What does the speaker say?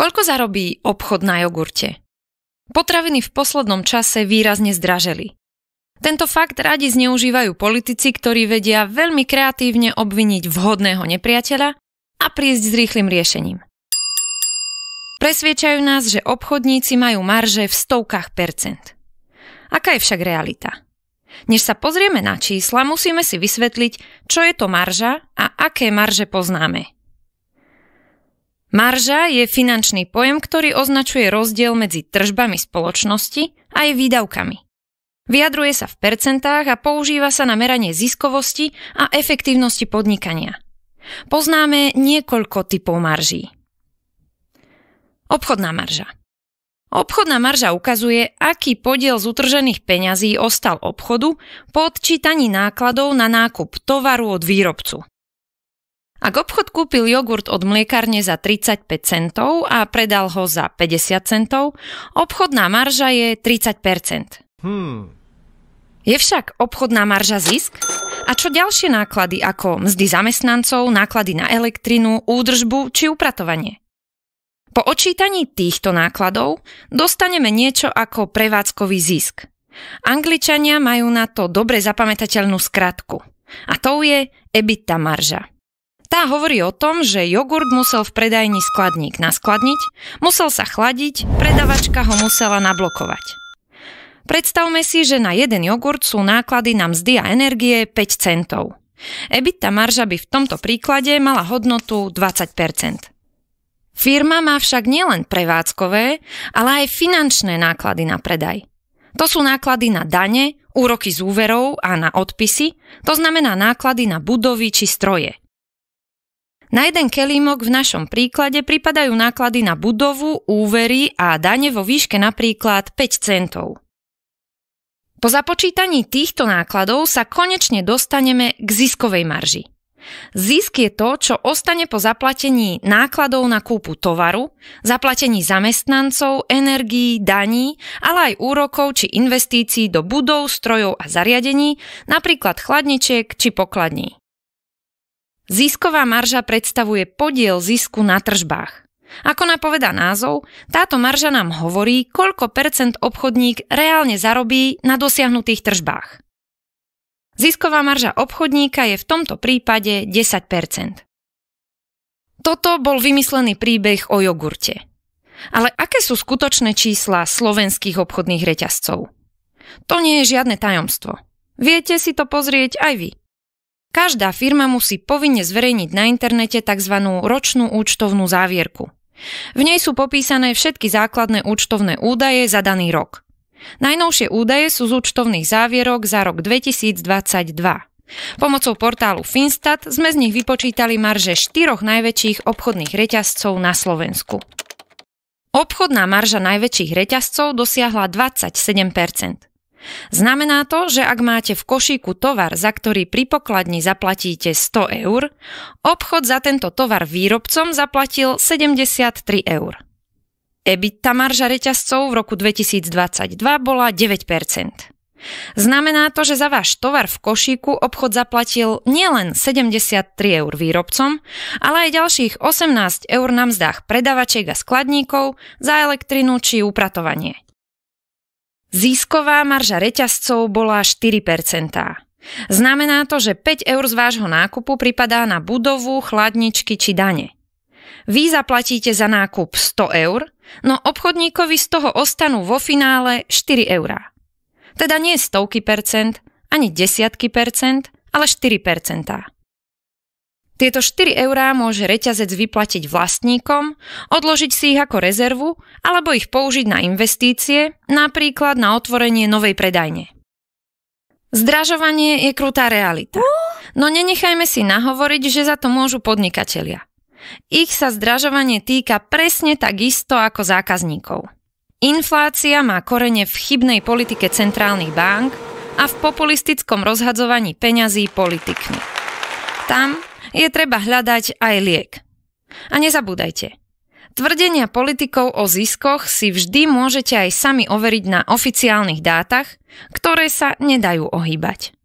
Koľko zarobí obchod na jogurte? Potraviny v poslednom čase výrazne zdraželi. Tento fakt radi zneužívajú politici, ktorí vedia veľmi kreatívne obviniť vhodného nepriateľa a prísť s rýchlym riešením. Presviečajú nás, že obchodníci majú marže v stovkách percent. Aká je však realita? Než sa pozrieme na čísla, musíme si vysvetliť, čo je to marža a aké marže poznáme. Marža je finančný pojem, ktorý označuje rozdiel medzi tržbami spoločnosti a jej výdavkami. Vyjadruje sa v percentách a používa sa na meranie ziskovosti a efektívnosti podnikania. Poznáme niekoľko typov marží. Obchodná marža. Obchodná marža ukazuje, aký podiel z utržených peňazí ostal obchodu po odčítaní nákladov na nákup tovaru od výrobcu. Ak obchod kúpil jogurt od mliekarne za 35 centov a predal ho za 50 centov, obchodná marža je 30 Hmm. Je však obchodná marža zisk? A čo ďalšie náklady ako mzdy zamestnancov, náklady na elektrinu, údržbu či upratovanie? Po očítaní týchto nákladov dostaneme niečo ako prevádzkový zisk. Angličania majú na to dobre zapamätateľnú skratku. A to je EBITDA marža. Tá hovorí o tom, že jogurt musel v predajni skladník naskladniť, musel sa chladiť, predavačka ho musela nablokovať. Predstavme si, že na jeden jogurt sú náklady na mzdy a energie 5 centov. EBITDA marža by v tomto príklade mala hodnotu 20 Firma má však nielen prevádzkové, ale aj finančné náklady na predaj. To sú náklady na dane, úroky z úverov a na odpisy, to znamená náklady na budovy či stroje. Na jeden kelímok v našom príklade pripadajú náklady na budovu, úvery a dane vo výške napríklad 5 centov. Po započítaní týchto nákladov sa konečne dostaneme k ziskovej marži. Zisk je to, čo ostane po zaplatení nákladov na kúpu tovaru, zaplatení zamestnancov, energií, daní, ale aj úrokov či investícií do budov, strojov a zariadení, napríklad chladničiek či pokladní. Zisková marža predstavuje podiel zisku na tržbách. Ako napovedá názov, táto marža nám hovorí, koľko percent obchodník reálne zarobí na dosiahnutých tržbách. Zisková marža obchodníka je v tomto prípade 10 Toto bol vymyslený príbeh o jogurte. Ale aké sú skutočné čísla slovenských obchodných reťazcov? To nie je žiadne tajomstvo. Viete si to pozrieť aj vy. Každá firma musí povinne zverejniť na internete tzv. ročnú účtovnú závierku. V nej sú popísané všetky základné účtovné údaje za daný rok. Najnovšie údaje sú z účtovných závierok za rok 2022. Pomocou portálu Finstat sme z nich vypočítali marže štyroch najväčších obchodných reťazcov na Slovensku. Obchodná marža najväčších reťazcov dosiahla 27 Znamená to, že ak máte v košíku tovar, za ktorý pri pokladni zaplatíte 100 eur, obchod za tento tovar výrobcom zaplatil 73 eur. EBITDA marža reťazcov v roku 2022 bola 9 Znamená to, že za váš tovar v košíku obchod zaplatil nielen 73 eur výrobcom, ale aj ďalších 18 eur na mzdách predavačiek a skladníkov za elektrinu či upratovanie. Získová marža reťazcov bola 4 Znamená to, že 5 eur z vášho nákupu pripadá na budovu, chladničky či dane. Vy zaplatíte za nákup 100 eur, no obchodníkovi z toho ostanú vo finále 4 eurá. Teda nie stovky percent, ani desiatky percent, ale 4 percentá. Tieto 4 eurá môže reťazec vyplatiť vlastníkom, odložiť si ich ako rezervu alebo ich použiť na investície, napríklad na otvorenie novej predajne. Zdražovanie je krutá realita. No nenechajme si nahovoriť, že za to môžu podnikatelia. Ich sa zdražovanie týka presne tak isto ako zákazníkov. Inflácia má korene v chybnej politike centrálnych bank a v populistickom rozhadzovaní peňazí politikmi. Tam, je treba hľadať aj liek. A nezabúdajte, tvrdenia politikov o ziskoch si vždy môžete aj sami overiť na oficiálnych dátach, ktoré sa nedajú ohýbať.